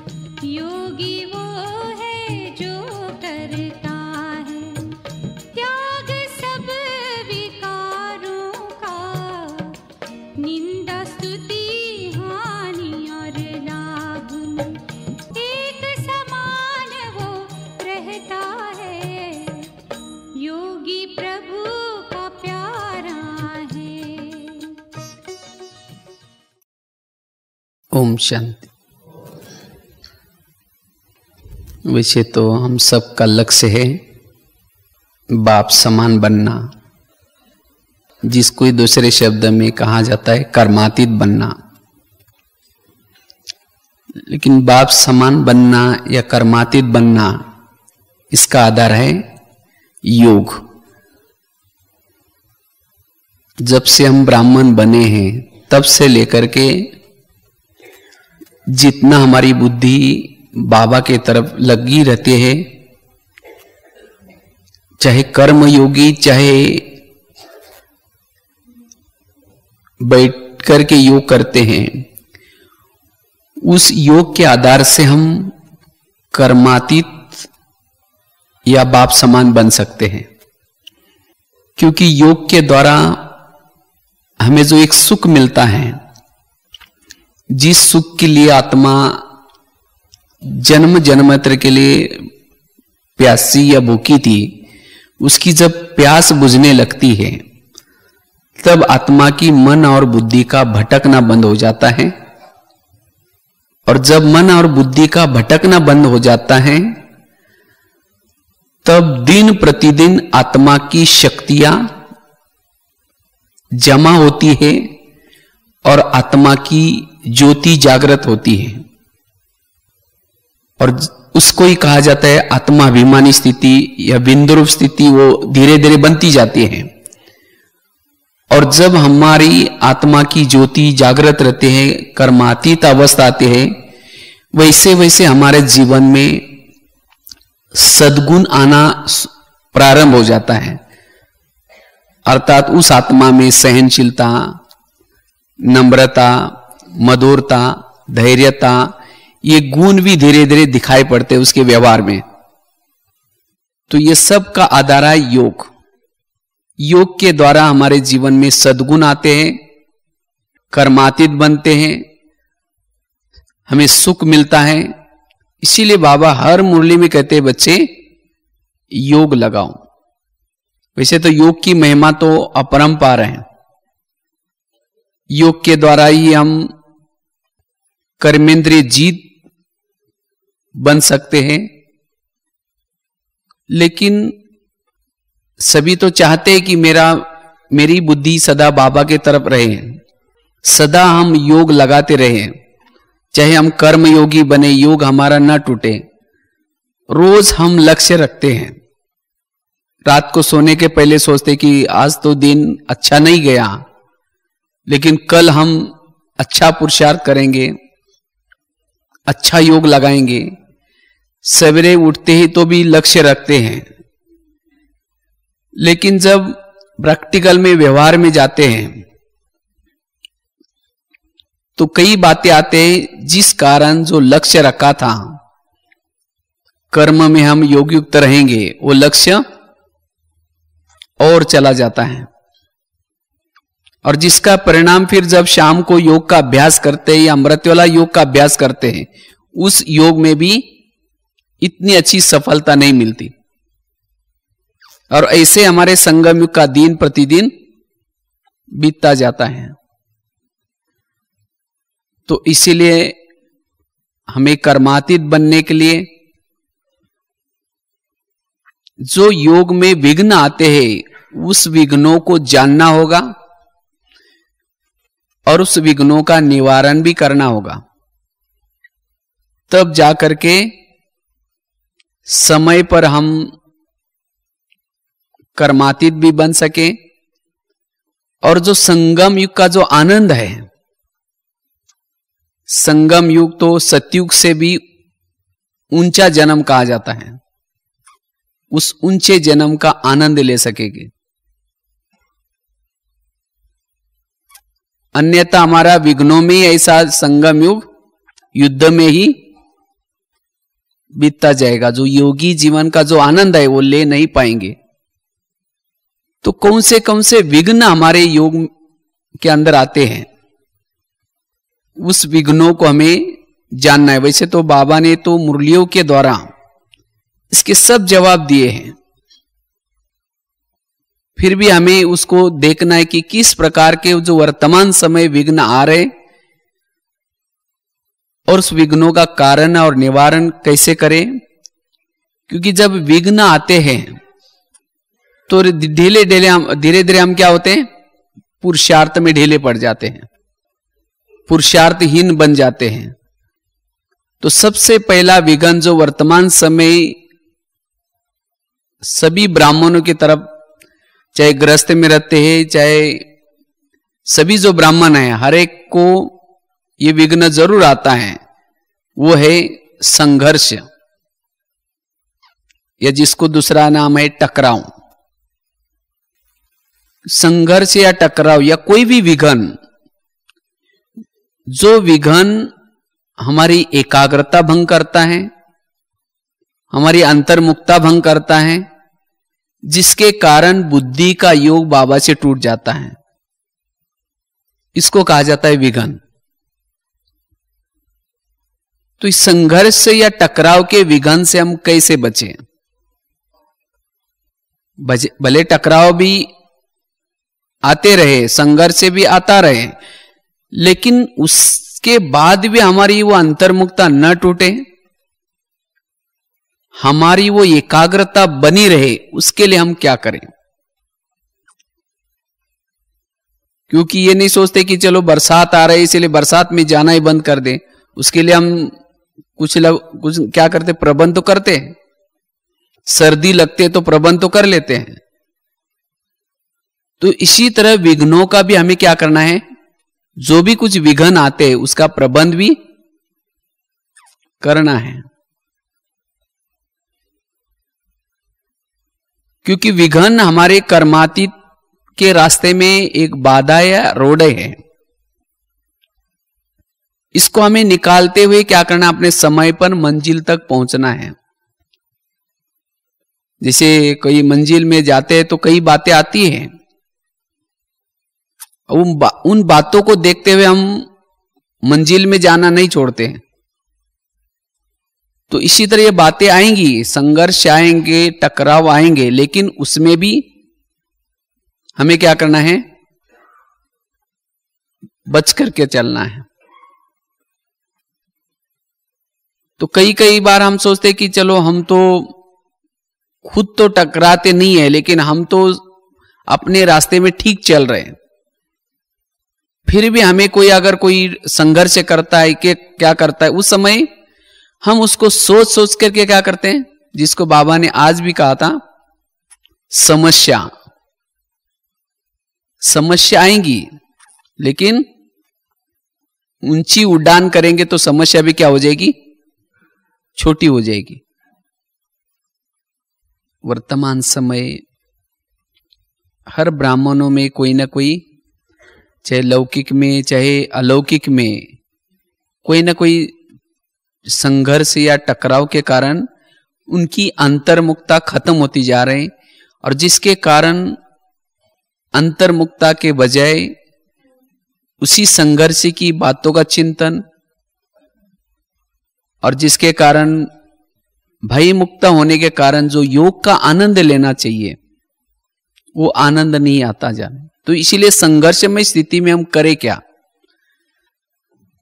योगी वो है जो करता है त्याग सब विकारों का निंदा स्तुति हानि और लाभ एक समान वो रहता है योगी प्रभु का प्यारा है ओम शांति वैसे तो हम सब का लक्ष्य है बाप समान बनना जिसको दूसरे शब्द में कहा जाता है कर्मातीत बनना लेकिन बाप समान बनना या कर्मातीत बनना इसका आधार है योग जब से हम ब्राह्मण बने हैं तब से लेकर के जितना हमारी बुद्धि बाबा के तरफ लगी रहते हैं चाहे कर्म योगी चाहे बैठ करके योग करते हैं उस योग के आधार से हम कर्मातीत या बाप समान बन सकते हैं क्योंकि योग के द्वारा हमें जो एक सुख मिलता है जिस सुख के लिए आत्मा जन्म जन्मत्र के लिए प्यासी या भूखी थी उसकी जब प्यास बुझने लगती है तब आत्मा की मन और बुद्धि का भटकना बंद हो जाता है और जब मन और बुद्धि का भटकना बंद हो जाता है तब दिन प्रतिदिन आत्मा की शक्तियां जमा होती है और आत्मा की ज्योति जागृत होती है और उसको ही कहा जाता है आत्माभिमानी स्थिति या बिंदु रूप स्थिति वो धीरे धीरे बनती जाती है और जब हमारी आत्मा की ज्योति जागृत रहते हैं कर्मातीत अवस्था आते हैं वैसे वैसे हमारे जीवन में सदगुण आना प्रारंभ हो जाता है अर्थात उस आत्मा में सहनशीलता नम्रता मधुरता धैर्यता ये गुण भी धीरे धीरे दिखाई पड़ते उसके व्यवहार में तो ये सब का आधार है योग योग के द्वारा हमारे जीवन में सदगुण आते हैं कर्मातीत बनते हैं हमें सुख मिलता है इसीलिए बाबा हर मुरली में कहते हैं बच्चे योग लगाओ वैसे तो योग की महिमा तो अपरंपार है योग के द्वारा ही हम कर्मेंद्रिय जीत बन सकते हैं लेकिन सभी तो चाहते हैं कि मेरा मेरी बुद्धि सदा बाबा के तरफ रहे सदा हम योग लगाते रहे चाहे हम कर्म योगी बने योग हमारा ना टूटे रोज हम लक्ष्य रखते हैं रात को सोने के पहले सोचते कि आज तो दिन अच्छा नहीं गया लेकिन कल हम अच्छा पुरुषार्थ करेंगे अच्छा योग लगाएंगे सवेरे उठते ही तो भी लक्ष्य रखते हैं लेकिन जब प्रैक्टिकल में व्यवहार में जाते हैं तो कई बातें आते हैं जिस कारण जो लक्ष्य रखा था कर्म में हम योगयुक्त रहेंगे वो लक्ष्य और चला जाता है और जिसका परिणाम फिर जब शाम को योग का अभ्यास करते हैं या वाला योग का अभ्यास करते हैं उस योग में भी इतनी अच्छी सफलता नहीं मिलती और ऐसे हमारे संगम युग का दिन प्रतिदिन बीतता जाता है तो इसीलिए हमें कर्मातीत बनने के लिए जो योग में विघ्न आते हैं उस विघ्नों को जानना होगा और उस विघ्नों का निवारण भी करना होगा तब जाकर के समय पर हम कर्मातीत भी बन सके और जो संगम युग का जो आनंद है संगम युग तो सतयुग से भी ऊंचा जन्म कहा जाता है उस ऊंचे जन्म का आनंद ले सकेगी अन्यथा हमारा विघ्नों में ऐसा संगम युग युद्ध में ही बीतता जाएगा जो योगी जीवन का जो आनंद है वो ले नहीं पाएंगे तो कौन से कौन से विघ्न हमारे योग के अंदर आते हैं उस विघ्नों को हमें जानना है वैसे तो बाबा ने तो मुरलियों के द्वारा इसके सब जवाब दिए हैं फिर भी हमें उसको देखना है कि किस प्रकार के जो वर्तमान समय विघ्न आ रहे और उस विघ्नों का कारण और निवारण कैसे करें क्योंकि जब विघ्न आते हैं तो ढीले ढीले हम धीरे धीरे हम क्या होते हैं पुरुषार्थ में ढीले पड़ जाते हैं पुरुषार्थहीन बन जाते हैं तो सबसे पहला विघन जो वर्तमान समय सभी ब्राह्मणों की तरफ चाहे ग्रस्त में रहते हैं चाहे सभी जो ब्राह्मण है हर एक को ये विघ्न जरूर आता है वो है संघर्ष या जिसको दूसरा नाम है टकराव संघर्ष या टकराव या कोई भी विघन जो विघन हमारी एकाग्रता भंग करता है हमारी अंतर्मुक्ता भंग करता है जिसके कारण बुद्धि का योग बाबा से टूट जाता है इसको कहा जाता है विघन तो इस संघर्ष से या टकराव के विघन से हम कैसे बचे भले टकराव भी आते रहे संघर्ष से भी आता रहे लेकिन उसके बाद भी हमारी वो अंतर्मुखता न टूटे हमारी वो एकाग्रता बनी रहे उसके लिए हम क्या करें क्योंकि ये नहीं सोचते कि चलो बरसात आ रही है इसलिए बरसात में जाना ही बंद कर दे उसके लिए हम कुछ लग कुछ क्या करते प्रबंध तो करते हैं सर्दी लगते तो प्रबंध तो कर लेते हैं तो इसी तरह विघ्नों का भी हमें क्या करना है जो भी कुछ विघ्न आते हैं उसका प्रबंध भी करना है क्योंकि विघ्न हमारे कर्मातीत के रास्ते में एक बाधा या रोड है इसको हमें निकालते हुए क्या करना अपने समय पर मंजिल तक पहुंचना है जैसे कई मंजिल में जाते हैं तो कई बातें आती है उन, बा, उन बातों को देखते हुए हम मंजिल में जाना नहीं छोड़ते हैं तो इसी तरह ये बातें आएंगी संघर्ष आएंगे टकराव आएंगे लेकिन उसमें भी हमें क्या करना है बच करके चलना है तो कई कई बार हम सोचते कि चलो हम तो खुद तो टकराते नहीं है लेकिन हम तो अपने रास्ते में ठीक चल रहे हैं फिर भी हमें कोई अगर कोई संघर्ष करता है कि क्या करता है उस समय हम उसको सोच सोच करके क्या करते हैं जिसको बाबा ने आज भी कहा था समस्या समस्या आएंगी लेकिन ऊंची उड़ान करेंगे तो समस्या भी क्या हो जाएगी छोटी हो जाएगी वर्तमान समय हर ब्राह्मणों में कोई ना कोई चाहे लौकिक में चाहे अलौकिक में कोई ना कोई संघर्ष या टकराव के कारण उनकी अंतर्मुक्ता खत्म होती जा रही और जिसके कारण अंतर्मुक्ता के बजाय उसी संघर्ष की बातों का चिंतन और जिसके कारण भय मुक्त होने के कारण जो योग का आनंद लेना चाहिए वो आनंद नहीं आता जाने तो इसीलिए संघर्षमय स्थिति में हम करें क्या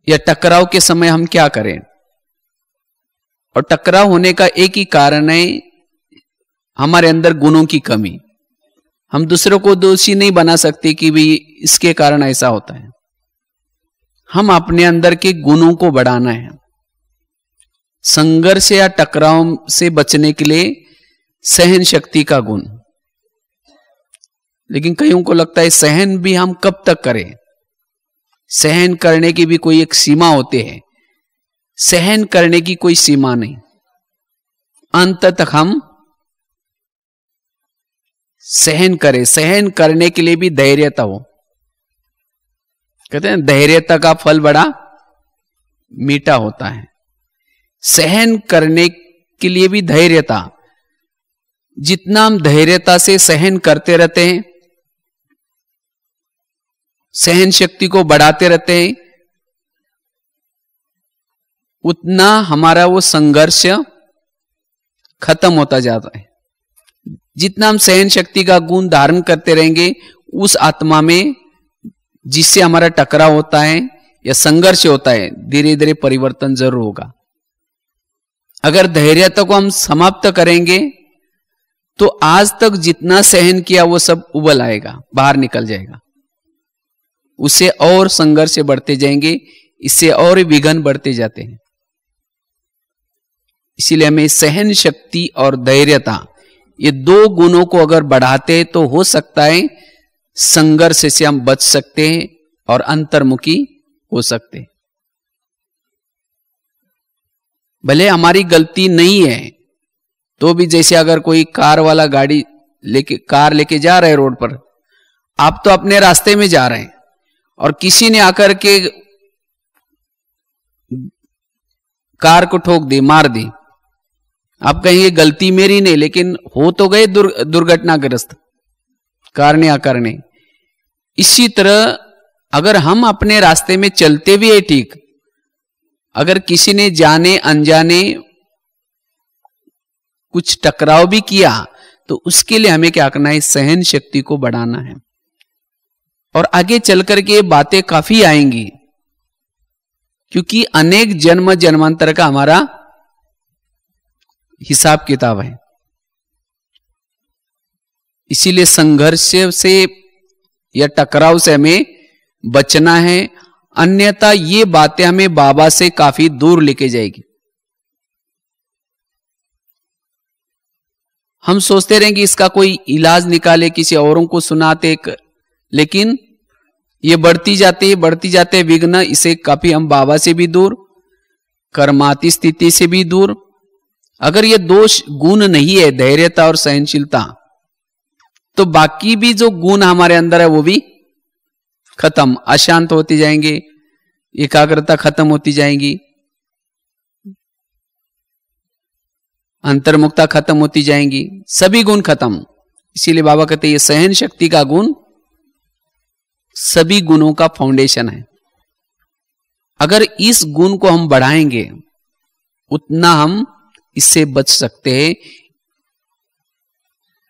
या टकराव के समय हम क्या करें और टकराव होने का एक ही कारण है हमारे अंदर गुणों की कमी हम दूसरों को दोषी नहीं बना सकते कि भी इसके कारण ऐसा होता है हम अपने अंदर के गुणों को बढ़ाना है संघर्ष या टकराव से बचने के लिए सहन शक्ति का गुण लेकिन कईयों को लगता है सहन भी हम कब तक करें सहन करने की भी कोई एक सीमा होती है सहन करने की कोई सीमा नहीं अंत तक हम सहन करें सहन करने के लिए भी धैर्यता हो कहते हैं धैर्यता का फल बड़ा मीठा होता है सहन करने के लिए भी धैर्यता जितना हम धैर्यता से सहन करते रहते हैं सहन शक्ति को बढ़ाते रहते हैं उतना हमारा वो संघर्ष खत्म होता जाता है जितना हम सहन शक्ति का गुण धारण करते रहेंगे उस आत्मा में जिससे हमारा टकराव होता है या संघर्ष होता है धीरे धीरे परिवर्तन जरूर होगा अगर धैर्यता को हम समाप्त करेंगे तो आज तक जितना सहन किया वो सब उबल आएगा बाहर निकल जाएगा उससे और संघर्ष बढ़ते जाएंगे इससे और विघन बढ़ते जाते हैं इसीलिए हमें सहन शक्ति और धैर्यता ये दो गुणों को अगर बढ़ाते तो हो सकता है संघर्ष से हम बच सकते हैं और अंतर्मुखी हो सकते हैं भले हमारी गलती नहीं है तो भी जैसे अगर कोई कार वाला गाड़ी लेके कार लेके जा रहे रोड पर आप तो अपने रास्ते में जा रहे हैं और किसी ने आकर के कार को ठोक दी मार दी आप कहेंगे गलती मेरी नहीं लेकिन हो तो गए दुर, दुर्घटनाग्रस्त कार ने आकर ने इसी तरह अगर हम अपने रास्ते में चलते भी है ठीक अगर किसी ने जाने अनजाने कुछ टकराव भी किया तो उसके लिए हमें क्या करना है सहन शक्ति को बढ़ाना है और आगे चल करके बातें काफी आएंगी क्योंकि अनेक जन्म जन्मांतर का हमारा हिसाब किताब है इसीलिए संघर्ष से या टकराव से हमें बचना है अन्यथा ये बातें हमें बाबा से काफी दूर लेके जाएगी हम सोचते रहे कि इसका कोई इलाज निकाले किसी औरों को सुनाते लेकिन ये बढ़ती जाती है बढ़ती जाते विघ्न इसे काफी हम बाबा से भी दूर कर्माती स्थिति से भी दूर अगर ये दोष गुण नहीं है धैर्यता और सहनशीलता तो बाकी भी जो गुण हमारे अंदर है वो भी खत्म अशांत होती जाएंगे एकाग्रता खत्म होती जाएगी अंतर्मुक्ता खत्म होती जाएंगी सभी गुण खत्म इसीलिए बाबा कहते हैं सहन शक्ति का गुण सभी गुणों का फाउंडेशन है अगर इस गुण को हम बढ़ाएंगे उतना हम इससे बच सकते हैं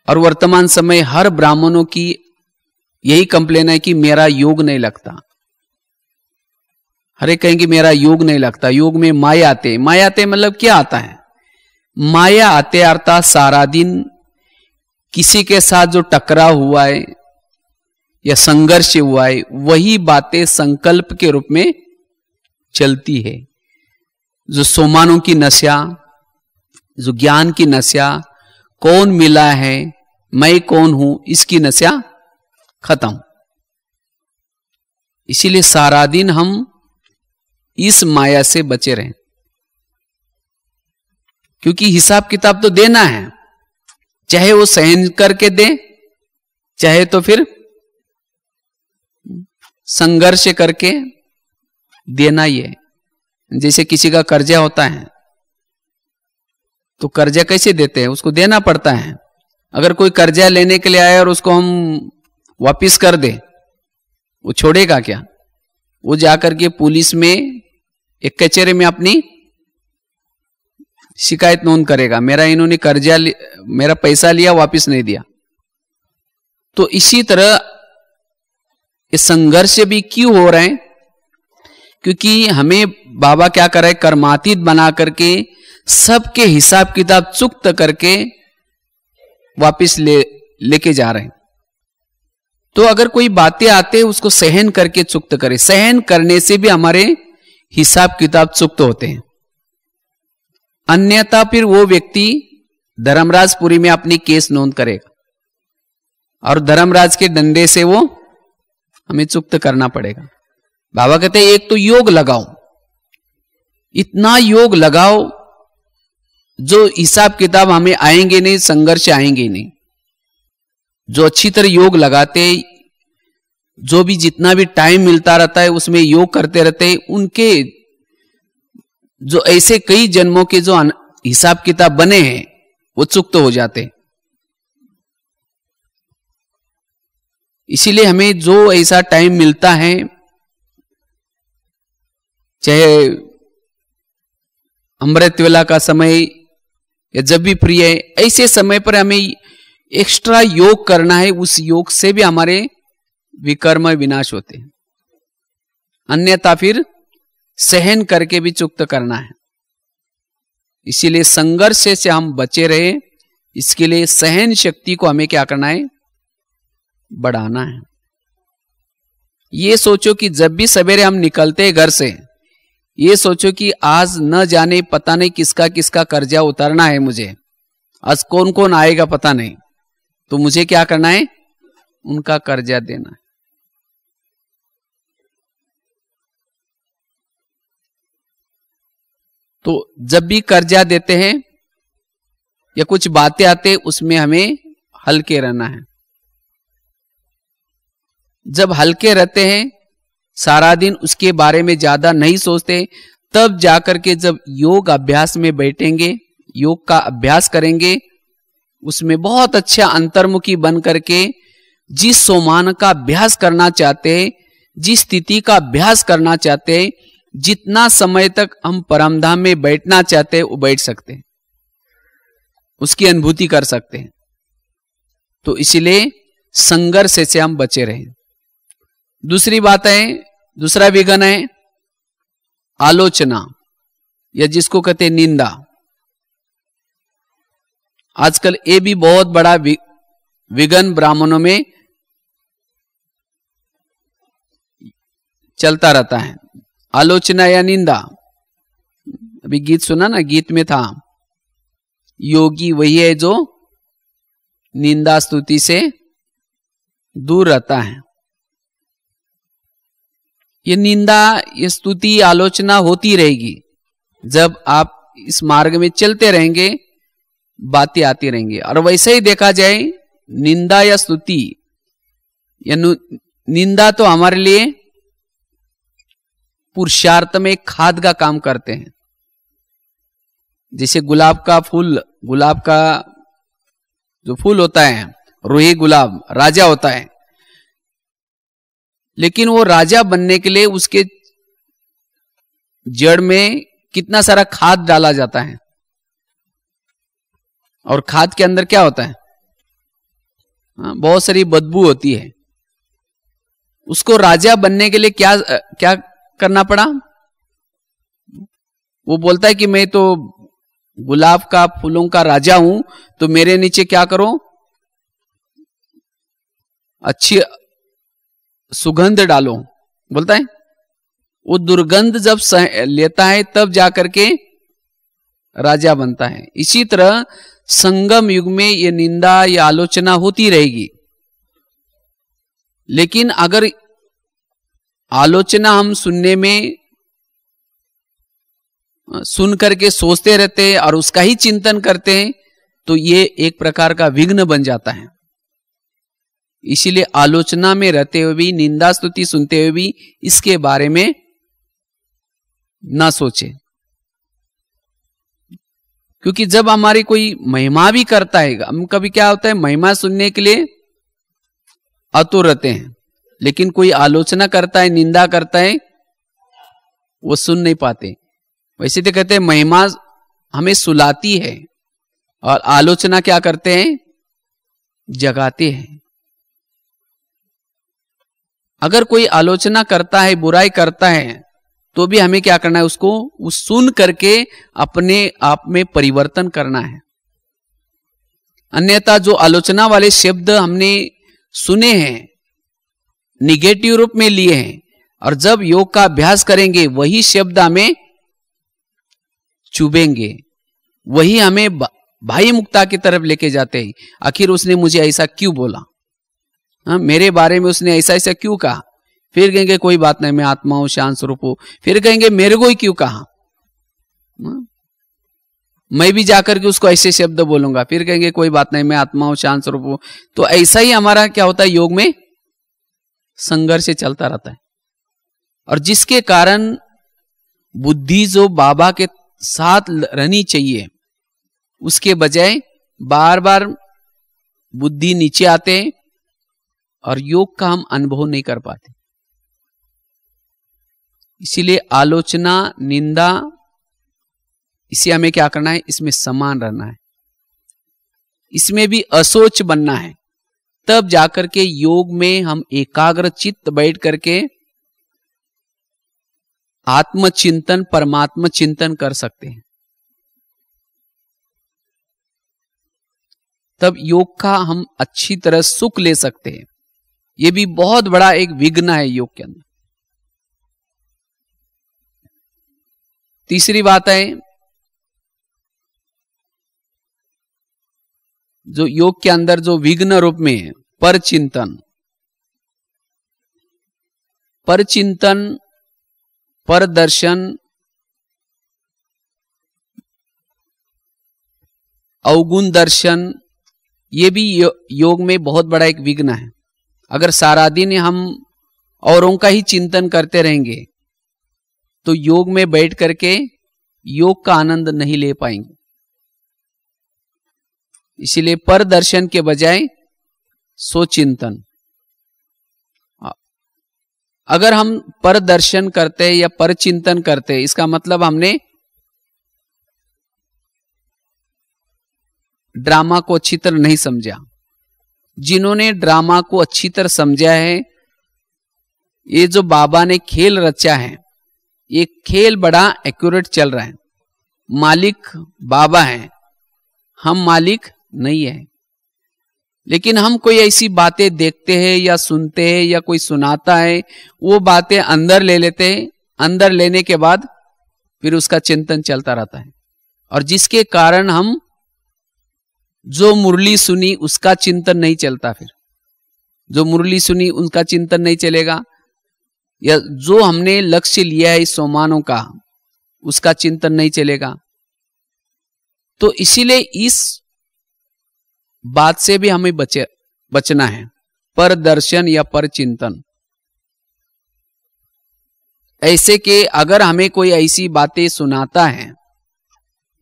और वर्तमान समय हर ब्राह्मणों की यही कंप्लेन है कि मेरा योग नहीं लगता हरे कहेंगे मेरा योग नहीं लगता योग में माया आते माया आते मतलब क्या आता है माया आते अर्थात सारा दिन किसी के साथ जो टकराव हुआ है या संघर्ष हुआ है वही बातें संकल्प के रूप में चलती है जो सोमानों की नशा जो ज्ञान की नशा कौन मिला है मैं कौन हूं इसकी नशा खत्म इसीलिए सारा दिन हम इस माया से बचे रहें क्योंकि हिसाब किताब तो देना है चाहे वो सहन करके दे चाहे तो फिर संघर्ष करके देना ये जैसे किसी का कर्जा होता है तो कर्जा कैसे देते हैं उसको देना पड़ता है अगर कोई कर्जा लेने के लिए आए और उसको हम वापिस कर दे वो छोड़ेगा क्या वो जाकर के पुलिस में एक कचहरे में अपनी शिकायत नोन करेगा मेरा इन्होंने कर्जा मेरा पैसा लिया वापिस नहीं दिया तो इसी तरह ये संघर्ष भी क्यों हो रहे हैं क्योंकि हमें बाबा क्या करे कर्मातीत बना करके सबके हिसाब किताब चुक्त करके वापिस ले लेके जा रहे हैं तो अगर कोई बातें आते हैं उसको सहन करके चुक्त करे सहन करने से भी हमारे हिसाब किताब चुक्त होते हैं अन्यथा फिर वो व्यक्ति धर्मराजपुरी में अपनी केस नोंद करेगा और धर्मराज के डंडे से वो हमें चुक्त करना पड़ेगा बाबा कहते हैं एक तो योग लगाओ इतना योग लगाओ जो हिसाब किताब हमें आएंगे नहीं संघर्ष आएंगे नहीं जो अच्छी तरह योग लगाते जो भी जितना भी टाइम मिलता रहता है उसमें योग करते रहते उनके जो ऐसे कई जन्मों के जो हिसाब किताब बने हैं वो चुक्त तो हो जाते इसीलिए हमें जो ऐसा टाइम मिलता है चाहे अमृत वेला का समय या जब भी प्रिय है ऐसे समय पर हमें एक्स्ट्रा योग करना है उस योग से भी हमारे विकर्म विनाश होते हैं अन्यथा फिर सहन करके भी चुक्त करना है इसीलिए संघर्ष से हम बचे रहे इसके लिए सहन शक्ति को हमें क्या करना है बढ़ाना है ये सोचो कि जब भी सवेरे हम निकलते हैं घर से ये सोचो कि आज न जाने पता नहीं किसका किसका कर्जा उतरना है मुझे आज कौन कौन आएगा पता नहीं तो मुझे क्या करना है उनका कर्जा देना है तो जब भी कर्जा देते हैं या कुछ बातें आते उसमें हमें हल्के रहना है जब हल्के रहते हैं सारा दिन उसके बारे में ज्यादा नहीं सोचते तब जाकर के जब योग अभ्यास में बैठेंगे योग का अभ्यास करेंगे उसमें बहुत अच्छा अंतर्मुखी बन करके जिस सोमान का अभ्यास करना चाहते जिस स्थिति का अभ्यास करना चाहते जितना समय तक हम परमधाम में बैठना चाहते वो बैठ सकते उसकी अनुभूति कर सकते हैं तो इसलिए संघर्ष से हम बचे रहे दूसरी बात है दूसरा विघन है आलोचना या जिसको कहते निंदा आजकल ये भी बहुत बड़ा विघन विगन ब्राह्मणों में चलता रहता है आलोचना या निंदा अभी गीत सुना ना गीत में था योगी वही है जो निंदा स्तुति से दूर रहता है ये निंदा ये स्तुति आलोचना होती रहेगी जब आप इस मार्ग में चलते रहेंगे बातें आती रहेंगी और वैसे ही देखा जाए निंदा या स्तुति या निंदा तो हमारे लिए पुरुषार्थ में खाद का काम करते हैं जैसे गुलाब का फूल गुलाब का जो फूल होता है रूही गुलाब राजा होता है लेकिन वो राजा बनने के लिए उसके जड़ में कितना सारा खाद डाला जाता है और खाद के अंदर क्या होता है हाँ, बहुत सारी बदबू होती है उसको राजा बनने के लिए क्या क्या करना पड़ा वो बोलता है कि मैं तो गुलाब का फूलों का राजा हूं तो मेरे नीचे क्या करो अच्छी सुगंध डालो बोलता है वो दुर्गंध जब लेता है तब जाकर के राजा बनता है इसी तरह संगम युग में यह निंदा या आलोचना होती रहेगी लेकिन अगर आलोचना हम सुनने में सुन करके सोचते रहते हैं और उसका ही चिंतन करते हैं तो ये एक प्रकार का विघ्न बन जाता है इसीलिए आलोचना में रहते हुए भी निंदा स्तुति सुनते हुए भी इसके बारे में ना सोचे क्योंकि जब हमारी कोई महिमा भी करता है हम कभी क्या होता है महिमा सुनने के लिए अतुर रहते हैं लेकिन कोई आलोचना करता है निंदा करता है वो सुन नहीं पाते वैसे तो कहते हैं महिमा हमें सुलाती है और आलोचना क्या करते हैं जगाते हैं अगर कोई आलोचना करता है बुराई करता है तो भी हमें क्या करना है उसको उस सुन करके अपने आप में परिवर्तन करना है अन्यथा जो आलोचना वाले शब्द हमने सुने हैं निगेटिव रूप में लिए हैं और जब योग का अभ्यास करेंगे वही शब्द हमें चुभेंगे वही हमें भाई मुक्ता की तरफ लेके जाते हैं आखिर उसने मुझे ऐसा क्यों बोला हा? मेरे बारे में उसने ऐसा ऐसा क्यों कहा फिर कहेंगे कोई बात नहीं मैं आत्मा हूं शांत स्वरूप हूं फिर कहेंगे मेरे को ही क्यों कहा हाँ। मैं भी जाकर के उसको ऐसे शब्द बोलूंगा फिर कहेंगे कोई बात नहीं मैं आत्मा हूं शांत स्वरूप हूं तो ऐसा ही हमारा क्या होता है योग में संघर्ष चलता रहता है और जिसके कारण बुद्धि जो बाबा के साथ रहनी चाहिए उसके बजाय बार बार बुद्धि नीचे आते और योग का हम अनुभव नहीं कर पाते इसीलिए आलोचना निंदा इसे हमें क्या करना है इसमें समान रहना है इसमें भी असोच बनना है तब जाकर के योग में हम एकाग्र चित्त बैठ करके आत्मचिंतन परमात्म चिंतन कर सकते हैं तब योग का हम अच्छी तरह सुख ले सकते हैं यह भी बहुत बड़ा एक विघ्न है योग के अंदर तीसरी बात है जो योग के अंदर जो विघ्न रूप में है पर चिंतन पर पर दर्शन अवगुण दर्शन ये भी यो, योग में बहुत बड़ा एक विघ्न है अगर सारा दिन हम औरों का ही चिंतन करते रहेंगे तो योग में बैठ करके योग का आनंद नहीं ले पाएंगे इसीलिए पर दर्शन के बजाय सोचिंतन अगर हम पर दर्शन करते हैं या पर चिंतन करते हैं इसका मतलब हमने ड्रामा को अच्छी तरह नहीं समझा जिन्होंने ड्रामा को अच्छी तरह समझा है ये जो बाबा ने खेल रचा है ये खेल बड़ा एक्यूरेट चल रहा है मालिक बाबा है हम मालिक नहीं है लेकिन हम कोई ऐसी बातें देखते हैं या सुनते हैं या कोई सुनाता है वो बातें अंदर ले लेते हैं अंदर लेने के बाद फिर उसका चिंतन चलता रहता है और जिसके कारण हम जो मुरली सुनी उसका चिंतन नहीं चलता फिर जो मुरली सुनी उनका चिंतन नहीं चलेगा या जो हमने लक्ष्य लिया है इस सोमानों का उसका चिंतन नहीं चलेगा तो इसीलिए इस बात से भी हमें बचे बचना है पर दर्शन या पर चिंतन ऐसे के अगर हमें कोई ऐसी बातें सुनाता है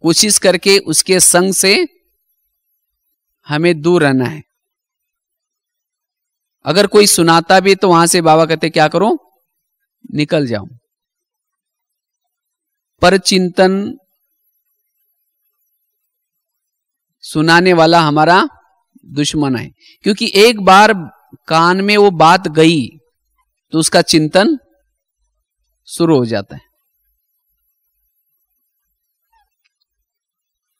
कोशिश करके उसके संग से हमें दूर रहना है अगर कोई सुनाता भी तो वहां से बाबा कहते क्या करो निकल जाऊं पर चिंतन सुनाने वाला हमारा दुश्मन है क्योंकि एक बार कान में वो बात गई तो उसका चिंतन शुरू हो जाता है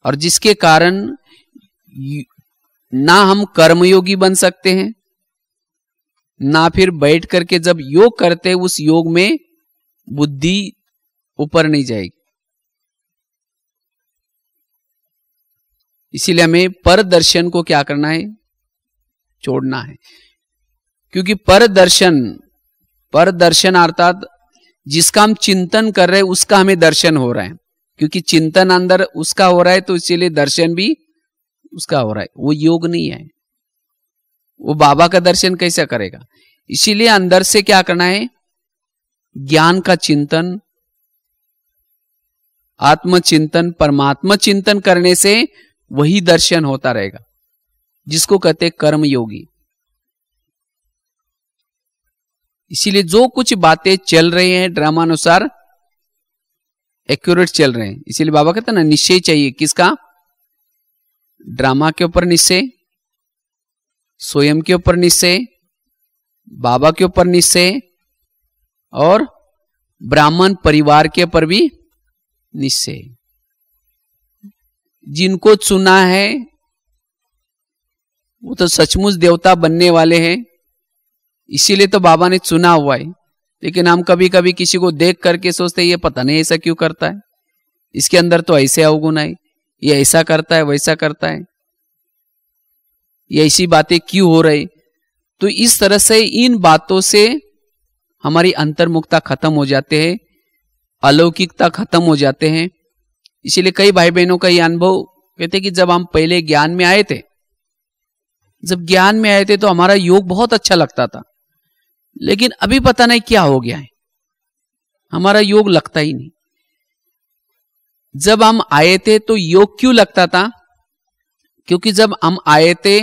और जिसके कारण ना हम कर्मयोगी बन सकते हैं ना फिर बैठ करके जब योग करते उस योग में बुद्धि ऊपर नहीं जाएगी इसीलिए हमें पर दर्शन को क्या करना है छोड़ना है क्योंकि पर दर्शन पर दर्शन अर्थात जिसका हम चिंतन कर रहे हैं उसका हमें दर्शन हो रहा है क्योंकि चिंतन अंदर उसका हो रहा है तो इसीलिए दर्शन भी उसका हो रहा है वो योग नहीं है वो बाबा का दर्शन कैसे करेगा इसीलिए अंदर से क्या करना है ज्ञान का चिंतन आत्मचिंतन परमात्मा चिंतन करने से वही दर्शन होता रहेगा जिसको कहते कर्म योगी इसीलिए जो कुछ बातें चल रही हैं ड्रामानुसार एक्यूरेट चल रहे हैं इसीलिए बाबा कहते ना निश्चय चाहिए किसका ड्रामा के ऊपर निश्चय स्वयं के ऊपर निश्चय बाबा के ऊपर निश्चय और ब्राह्मण परिवार के ऊपर भी निश्चय जिनको चुना है वो तो सचमुच देवता बनने वाले हैं इसीलिए तो बाबा ने चुना हुआ है लेकिन हम कभी कभी किसी को देख करके सोचते ये पता नहीं ऐसा क्यों करता है इसके अंदर तो ऐसे अवगुण है ये ऐसा करता है वैसा करता है ये ऐसी बातें क्यों हो रही तो इस तरह से इन बातों से हमारी अंतर्मुखता खत्म हो जाते हैं अलौकिकता खत्म हो जाते हैं इसीलिए कई भाई बहनों का ये अनुभव कहते कि जब हम पहले ज्ञान में आए थे जब ज्ञान में आए थे तो हमारा योग बहुत अच्छा लगता था लेकिन अभी पता नहीं क्या हो गया है हमारा योग लगता ही नहीं जब हम आए थे तो योग क्यों लगता था क्योंकि जब हम आए थे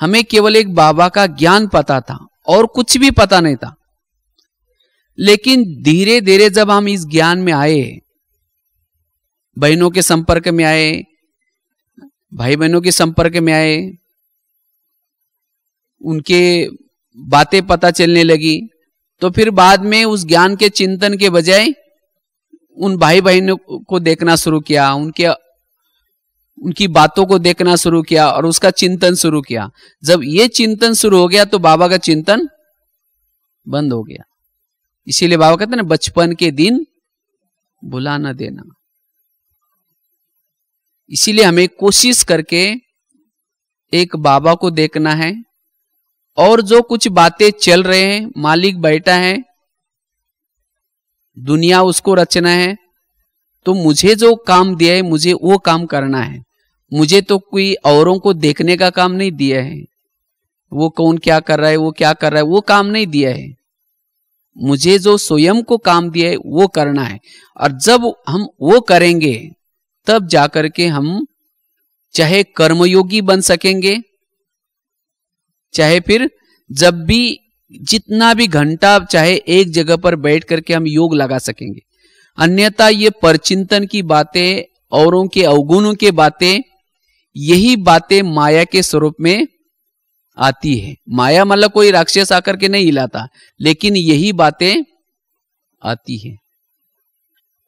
हमें केवल एक बाबा का ज्ञान पता था और कुछ भी पता नहीं था लेकिन धीरे धीरे जब हम इस ज्ञान में आए बहनों के संपर्क में आए भाई बहनों के संपर्क में आए उनके बातें पता चलने लगी तो फिर बाद में उस ज्ञान के चिंतन के बजाय उन भाई बहनों को देखना शुरू किया उनके उनकी बातों को देखना शुरू किया और उसका चिंतन शुरू किया जब ये चिंतन शुरू हो गया तो बाबा का चिंतन बंद हो गया इसीलिए बाबा कहते ना बचपन के दिन भुला ना देना इसीलिए हमें कोशिश करके एक बाबा को देखना है और जो कुछ बातें चल रहे हैं मालिक बैठा है दुनिया उसको रचना है तो मुझे जो काम दिया है मुझे वो काम करना है मुझे तो कोई औरों को देखने का काम नहीं दिया है वो कौन क्या कर रहा है वो क्या कर रहा है वो काम नहीं दिया है मुझे जो स्वयं को काम दिया है वो करना है और जब हम वो करेंगे तब जाकर के हम चाहे कर्मयोगी बन सकेंगे चाहे फिर जब भी जितना भी घंटा चाहे एक जगह पर बैठ करके हम योग लगा सकेंगे अन्यथा ये परचिंतन की बातें औरों के अवगुणों के बातें यही बातें माया के स्वरूप में आती है माया मतलब कोई राक्षस आकर के नहीं हिलाता लेकिन यही बातें आती है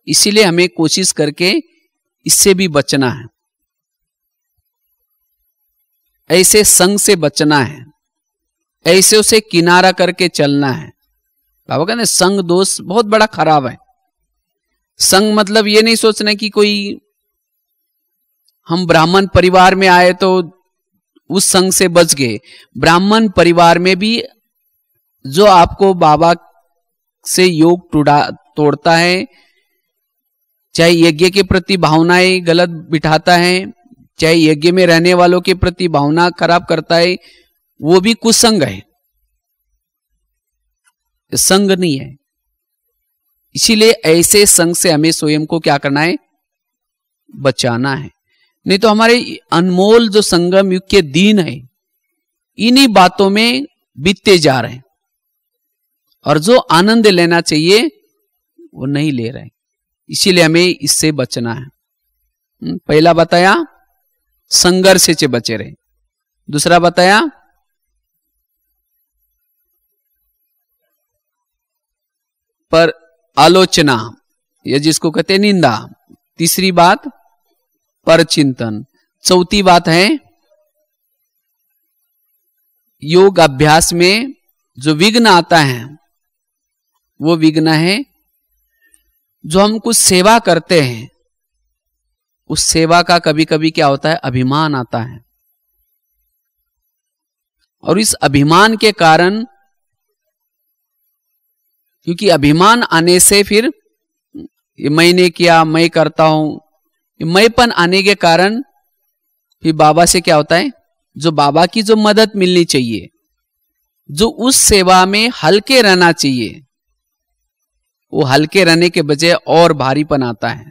इसीलिए हमें कोशिश करके इससे भी बचना है ऐसे संग से बचना है ऐसे उसे किनारा करके चलना है बाबा कहते संग दोष बहुत बड़ा खराब है संग मतलब ये नहीं सोचना कि कोई हम ब्राह्मण परिवार में आए तो उस संघ से बच गए ब्राह्मण परिवार में भी जो आपको बाबा से योग टूटा तोड़ता है चाहे यज्ञ के प्रति भावनाएं गलत बिठाता है चाहे यज्ञ में रहने वालों के प्रति भावना खराब करता है वो भी कुसंग है संग नहीं है इसीलिए ऐसे संग से हमें स्वयं को क्या करना है बचाना है नहीं तो हमारे अनमोल जो संगम युग के दीन है इन्हीं बातों में बीतते जा रहे हैं और जो आनंद लेना चाहिए वो नहीं ले रहे इसीलिए हमें इससे बचना है हम्म, पहला बताया संघर्ष से बचे रहे दूसरा बताया पर आलोचना या जिसको कहते निंदा तीसरी बात पर चिंतन चौथी बात है योग अभ्यास में जो विघ्न आता है वो विघ्न है जो हम कुछ सेवा करते हैं उस सेवा का कभी कभी क्या होता है अभिमान आता है और इस अभिमान के कारण क्योंकि अभिमान आने से फिर ये मैंने किया मैं करता हूं मयपन आने के कारण फिर बाबा से क्या होता है जो बाबा की जो मदद मिलनी चाहिए जो उस सेवा में हल्के रहना चाहिए वो हल्के रहने के बजाय और भारीपन आता है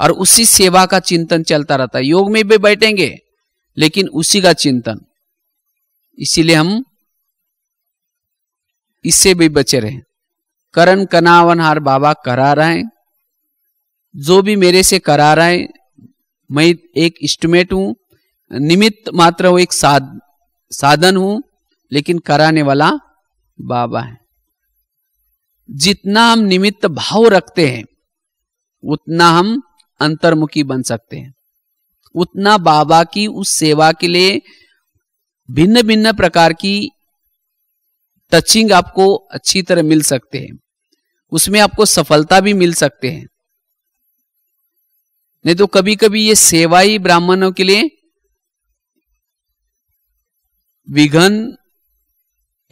और उसी सेवा का चिंतन चलता रहता है योग में भी बैठेंगे लेकिन उसी का चिंतन इसीलिए हम इससे भी बचे रहे करण कनावन हार बाबा करा रहे हैं जो भी मेरे से करा रहा है मैं एक इंस्ट्रूमेंट हूं निमित्त मात्र वो एक साध साधन हूं लेकिन कराने वाला बाबा है जितना हम निमित्त भाव रखते हैं उतना हम अंतर्मुखी बन सकते हैं उतना बाबा की उस सेवा के लिए भिन्न भिन्न प्रकार की टचिंग आपको अच्छी तरह मिल सकते हैं उसमें आपको सफलता भी मिल सकते हैं नहीं तो कभी कभी ये सेवा ही ब्राह्मणों के लिए विघन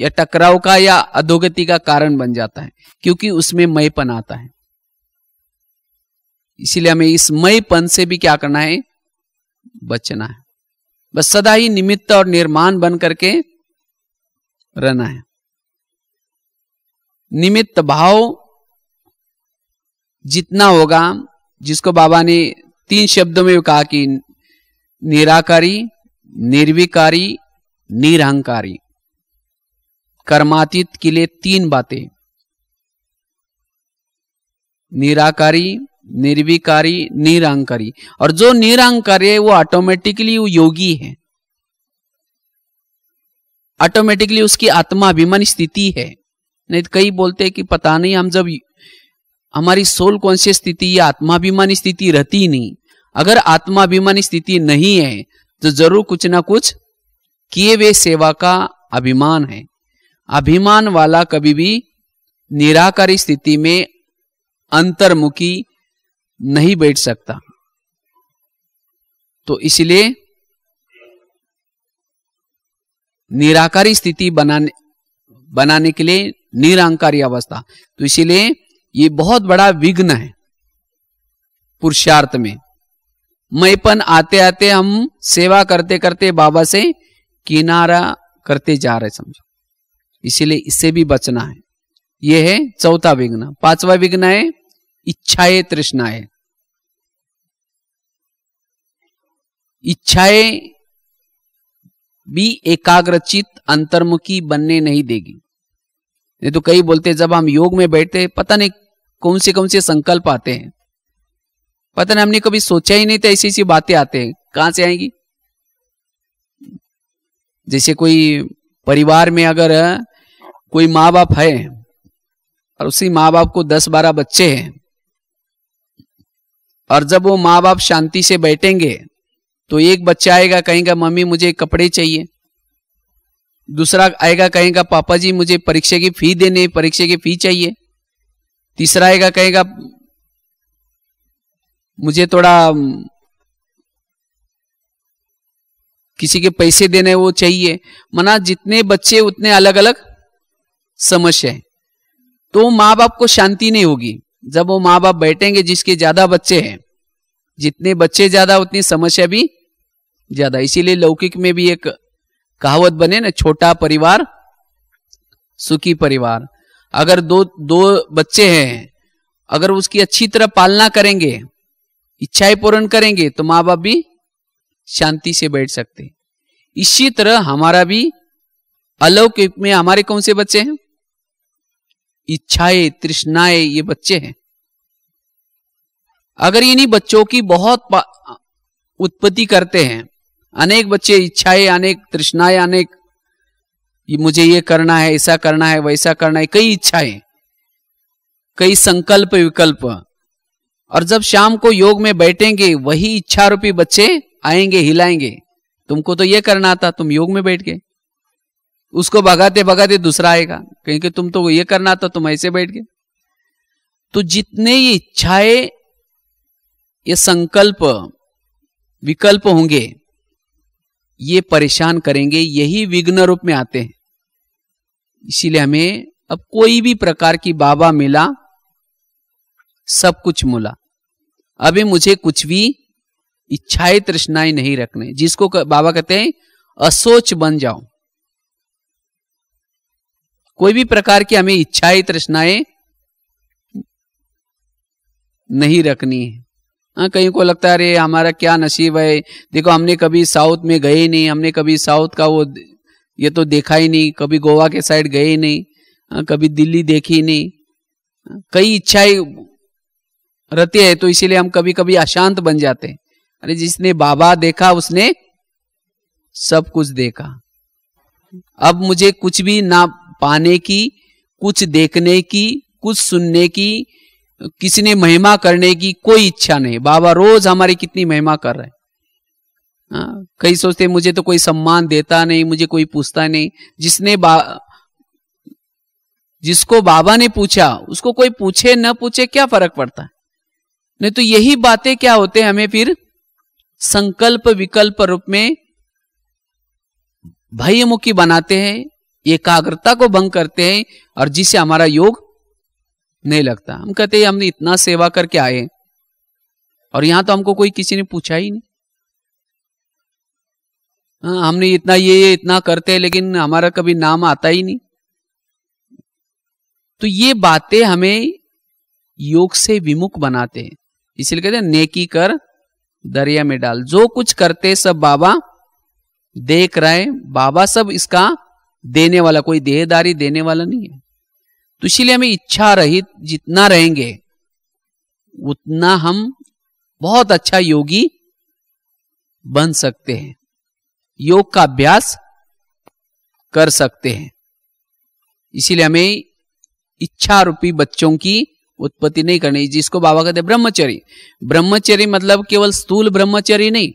या टकराव का या अधोगति का कारण बन जाता है क्योंकि उसमें मयपन आता है इसीलिए हमें इस मयपन से भी क्या करना है बचना है बस सदा ही निमित्त और निर्माण बन करके रहना है निमित्त भाव जितना होगा जिसको बाबा ने तीन शब्दों में कहा कि निराकारी निर्विकारी निरहंकारी कर्मातीत के लिए तीन बातें निराकारी निर्विकारी निरहंकारी और जो निरहंकारी है वो ऑटोमेटिकली वो योगी है ऑटोमेटिकली उसकी आत्मा अभिमन स्थिति है नहीं तो कई बोलते हैं कि पता नहीं हम जब हमारी सोल कॉन्शियस स्थिति या आत्माभिमानी स्थिति रहती नहीं अगर आत्माभिमानी स्थिति नहीं है तो जरूर कुछ ना कुछ किए हुए सेवा का अभिमान है अभिमान वाला कभी भी निराकारी स्थिति में अंतर्मुखी नहीं बैठ सकता तो इसलिए निराकारी स्थिति बनाने बनाने के लिए निरांकारी अवस्था तो इसीलिए ये बहुत बड़ा विघ्न है पुरुषार्थ में मैपन आते आते हम सेवा करते करते बाबा से किनारा करते जा रहे समझो इसीलिए इससे भी बचना है यह है चौथा विघ्न पांचवा विघ्न है इच्छाए तृष्णाए इच्छाएं भी एकाग्रचित अंतर्मुखी बनने नहीं देगी नहीं तो कई बोलते जब हम योग में बैठते पता नहीं कौन से कौन से संकल्प आते हैं पता नहीं हमने कभी सोचा ही नहीं था ऐसी ऐसी बातें आते हैं कहां से आएंगी जैसे कोई परिवार में अगर कोई माँ बाप है और उसी माँ बाप को दस बारह बच्चे हैं और जब वो माँ बाप शांति से बैठेंगे तो एक बच्चा आएगा कहेगा मम्मी मुझे कपड़े चाहिए दूसरा आएगा कहेगा पापा जी मुझे परीक्षा की फी देने परीक्षा की फी चाहिए तीसरा आएगा कहेगा मुझे थोड़ा किसी के पैसे देने वो चाहिए मना जितने बच्चे उतने अलग अलग समस्या है तो माँ बाप को शांति नहीं होगी जब वो माँ बाप बैठेंगे जिसके ज्यादा बच्चे हैं जितने बच्चे ज्यादा उतनी समस्या भी ज्यादा इसीलिए लौकिक में भी एक कहावत बने ना छोटा परिवार सुखी परिवार अगर दो दो बच्चे हैं अगर उसकी अच्छी तरह पालना करेंगे इच्छाएं पूर्ण करेंगे तो माँ बाप भी शांति से बैठ सकते इसी तरह हमारा भी अलौकिक में हमारे कौन से बच्चे हैं इच्छाएं तृष्णाएं ये बच्चे हैं अगर इन्हीं बच्चों की बहुत उत्पत्ति करते हैं अनेक बच्चे इच्छाएं अनेक तृष्णाएं अनेक मुझे ये करना है ऐसा करना है वैसा करना है कई इच्छाएं कई संकल्प विकल्प और जब शाम को योग में बैठेंगे वही इच्छा रूपी बच्चे आएंगे हिलाएंगे तुमको तो ये करना था तुम योग में बैठ गए उसको भगाते भगाते दूसरा आएगा कहेंगे तुम तो ये करना था तुम ऐसे बैठ गए तो जितने ये इच्छाएं ये संकल्प विकल्प होंगे ये परेशान करेंगे यही विघ्न रूप में आते हैं इसीलिए हमें अब कोई भी प्रकार की बाबा मिला सब कुछ मिला अभी मुझे कुछ भी इच्छाएं तृष्णाएं नहीं रखने जिसको बाबा कहते हैं असोच बन जाओ कोई भी प्रकार की हमें इच्छाएं तृष्णाएं नहीं रखनी है हाँ कहीं को लगता है अरे हमारा क्या नसीब है देखो हमने कभी साउथ में गए नहीं हमने कभी साउथ का वो ये तो देखा ही नहीं कभी गोवा के साइड गए ही नहीं हाँ, कभी दिल्ली देखी नहीं कई इच्छाएं रहती है तो इसीलिए हम कभी कभी अशांत बन जाते हैं अरे जिसने बाबा देखा उसने सब कुछ देखा अब मुझे कुछ भी ना पाने की कुछ देखने की कुछ सुनने की किसी ने महिमा करने की कोई इच्छा नहीं बाबा रोज हमारी कितनी महिमा कर रहे हैं हाँ, कई सोचते मुझे तो कोई सम्मान देता नहीं मुझे कोई पूछता नहीं जिसने बा जिसको बाबा ने पूछा उसको कोई पूछे न पूछे क्या फर्क पड़ता है नहीं तो यही बातें क्या होते हैं हमें फिर संकल्प विकल्प रूप में भयमुखी बनाते हैं एकाग्रता को भंग करते हैं और जिसे हमारा योग नहीं लगता हम कहते हैं हमने इतना सेवा करके आए और यहां तो हमको कोई किसी ने पूछा ही नहीं हाँ, हमने इतना ये ये इतना करते हैं लेकिन हमारा कभी नाम आता ही नहीं तो ये बातें हमें योग से विमुख बनाते हैं इसलिए कहते हैं नेकी कर दरिया में डाल जो कुछ करते सब बाबा देख रहे बाबा सब इसका देने वाला कोई देहदारी देने वाला नहीं है तो इसीलिए हमें इच्छा रहित जितना रहेंगे उतना हम बहुत अच्छा योगी बन सकते हैं योग का अभ्यास कर सकते हैं इसीलिए हमें इच्छा रूपी बच्चों की उत्पत्ति नहीं करनी जिसको बाबा कहते ब्रह्मचर्य ब्रह्मचर्य मतलब केवल स्थूल ब्रह्मचर्य नहीं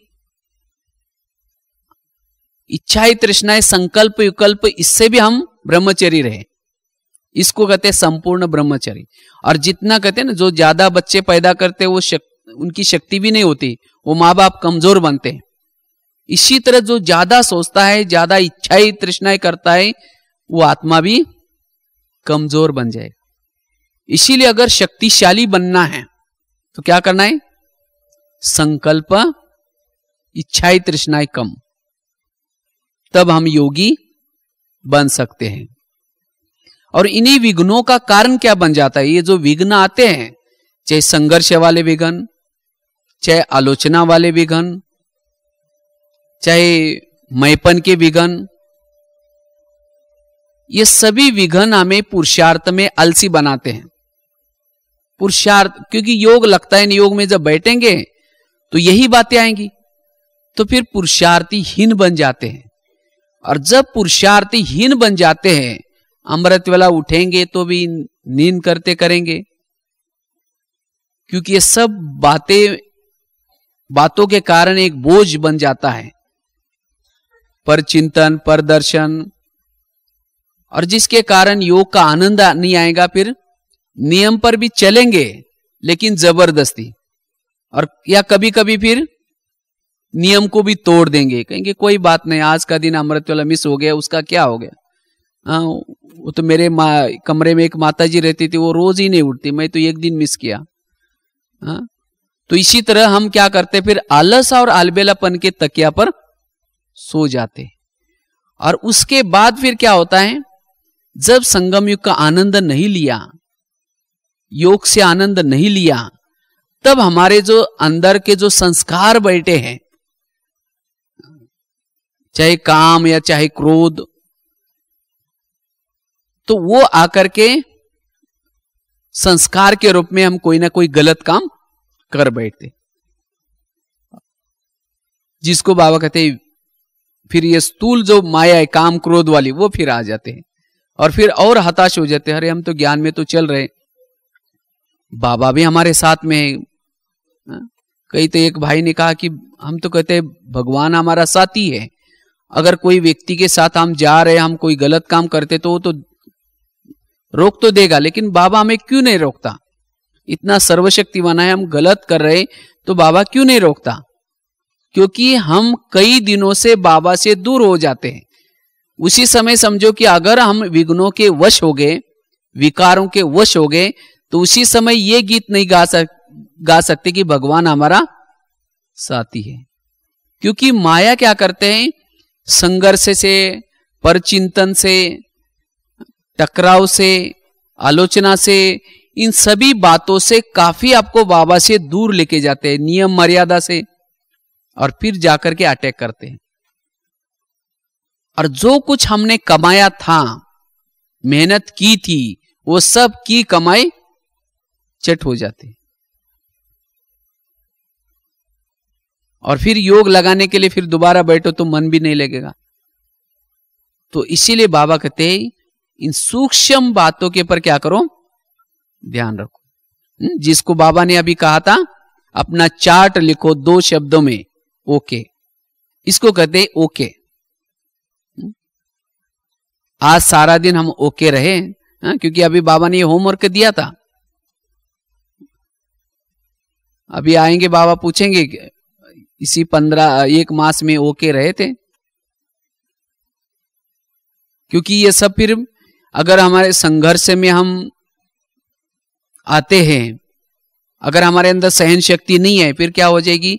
इच्छाएं तृष्णाएं संकल्प विकल्प इससे भी हम ब्रह्मचर्य रहे इसको कहते हैं संपूर्ण ब्रह्मचर्य और जितना कहते हैं ना जो ज्यादा बच्चे पैदा करते वो शक, उनकी शक्ति भी नहीं होती वो माँ बाप कमजोर बनते हैं इसी तरह जो ज्यादा सोचता है ज्यादा इच्छाएं तृष्णाएं करता है वो आत्मा भी कमजोर बन जाएगा इसीलिए अगर शक्तिशाली बनना है तो क्या करना है संकल्प इच्छाएं तृष्णाएं कम तब हम योगी बन सकते हैं और इन्हीं विघ्नों का कारण क्या बन जाता है ये जो विघ्न आते हैं चाहे संघर्ष वाले विघ्न चाहे आलोचना वाले विघ्न चाहे मैपन के विघन ये सभी विघन हमें पुरुषार्थ में अलसी बनाते हैं पुरुषार्थ क्योंकि योग लगता है योग में जब बैठेंगे तो यही बातें आएंगी तो फिर पुरुषार्थी हीन बन जाते हैं और जब पुरुषार्थी हीन बन जाते हैं अमृत वाला उठेंगे तो भी नींद करते करेंगे क्योंकि ये सब बातें बातों के कारण एक बोझ बन जाता है पर चिंतन पर दर्शन और जिसके कारण योग का आनंद नहीं आएगा फिर नियम पर भी चलेंगे लेकिन जबरदस्ती और या कभी कभी फिर नियम को भी तोड़ देंगे कहेंगे कोई बात नहीं आज का दिन अमृत वाला मिस हो गया उसका क्या हो गया हाँ वो तो मेरे कमरे में एक माता जी रहती थी वो रोज ही नहीं उठती मैं तो एक दिन मिस किया हाँ तो इसी तरह हम क्या करते फिर आलस और आलबेलापन के तकिया पर सो जाते और उसके बाद फिर क्या होता है जब संगम युग का आनंद नहीं लिया योग से आनंद नहीं लिया तब हमारे जो अंदर के जो संस्कार बैठे हैं चाहे काम या चाहे क्रोध तो वो आकर के संस्कार के रूप में हम कोई ना कोई गलत काम कर बैठते जिसको बाबा कहते फिर ये स्थूल जो माया है काम क्रोध वाली वो फिर आ जाते हैं और फिर और हताश हो जाते हैं अरे हम तो ज्ञान में तो चल रहे बाबा भी हमारे साथ में है हाँ? कई तो एक भाई ने कहा कि हम तो कहते भगवान हमारा साथी है अगर कोई व्यक्ति के साथ हम जा रहे हम कोई गलत काम करते तो वो तो रोक तो देगा लेकिन बाबा हमें क्यों नहीं रोकता इतना सर्वशक्तिवान है हम गलत कर रहे तो बाबा क्यों नहीं रोकता क्योंकि हम कई दिनों से बाबा से दूर हो जाते हैं उसी समय समझो कि अगर हम विघ्नों के वश हो गए विकारों के वश हो गए तो उसी समय ये गीत नहीं गा सक गा सकते कि भगवान हमारा साथी है क्योंकि माया क्या करते हैं संघर्ष से परचिंतन से टकराव से आलोचना से इन सभी बातों से काफी आपको बाबा से दूर लेके जाते हैं नियम मर्यादा से और फिर जाकर के अटैक करते हैं और जो कुछ हमने कमाया था मेहनत की थी वो सब की कमाई चट हो जाती और फिर योग लगाने के लिए फिर दोबारा बैठो तो मन भी नहीं लगेगा तो इसीलिए बाबा कहते इन सूक्ष्म बातों के पर क्या करो ध्यान रखो हम्म, जिसको बाबा ने अभी कहा था अपना चार्ट लिखो दो शब्दों में ओके इसको कहते हैं ओके आज सारा दिन हम ओके रहे हा? क्योंकि अभी बाबा ने ये होमवर्क दिया था अभी आएंगे बाबा पूछेंगे इसी पंद्रह एक मास में ओके रहे थे क्योंकि ये सब फिर अगर हमारे संघर्ष में हम आते हैं अगर हमारे अंदर सहन शक्ति नहीं है फिर क्या हो जाएगी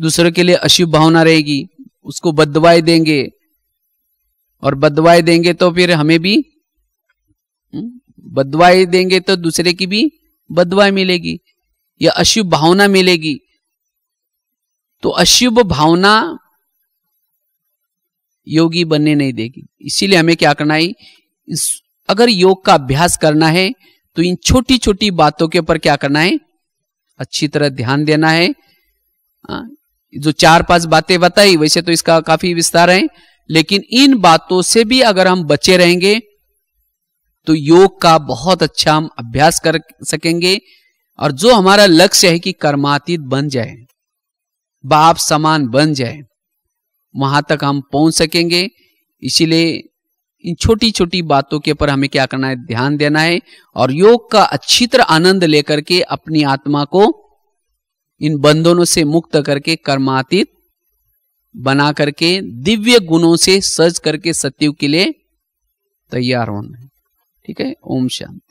दूसरों के लिए अशुभ भावना रहेगी उसको बदवाई देंगे और बदवाई देंगे तो फिर हमें भी हम्म, बदवाई देंगे तो दूसरे की भी बदवाई मिलेगी या अशुभ भावना मिलेगी तो अशुभ भावना योगी बनने नहीं देगी इसीलिए हमें क्या करना है अगर योग का अभ्यास करना है तो इन छोटी छोटी बातों के ऊपर क्या करना है अच्छी तरह ध्यान देना है हाँ, जो चार पांच बातें बताई वैसे तो इसका काफी विस्तार है लेकिन इन बातों से भी अगर हम बचे रहेंगे तो योग का बहुत अच्छा हम अभ्यास कर सकेंगे और जो हमारा लक्ष्य है कि कर्मातीत बन जाए बाप समान बन जाए वहां तक हम पहुंच सकेंगे इसीलिए इन छोटी छोटी बातों के ऊपर हमें क्या करना है ध्यान देना है और योग का अच्छी तरह आनंद लेकर के अपनी आत्मा को इन बंधनों से मुक्त करके कर्मातीत बना करके दिव्य गुणों से सज करके सत्यु के लिए तैयार होना है ठीक है ओम शांति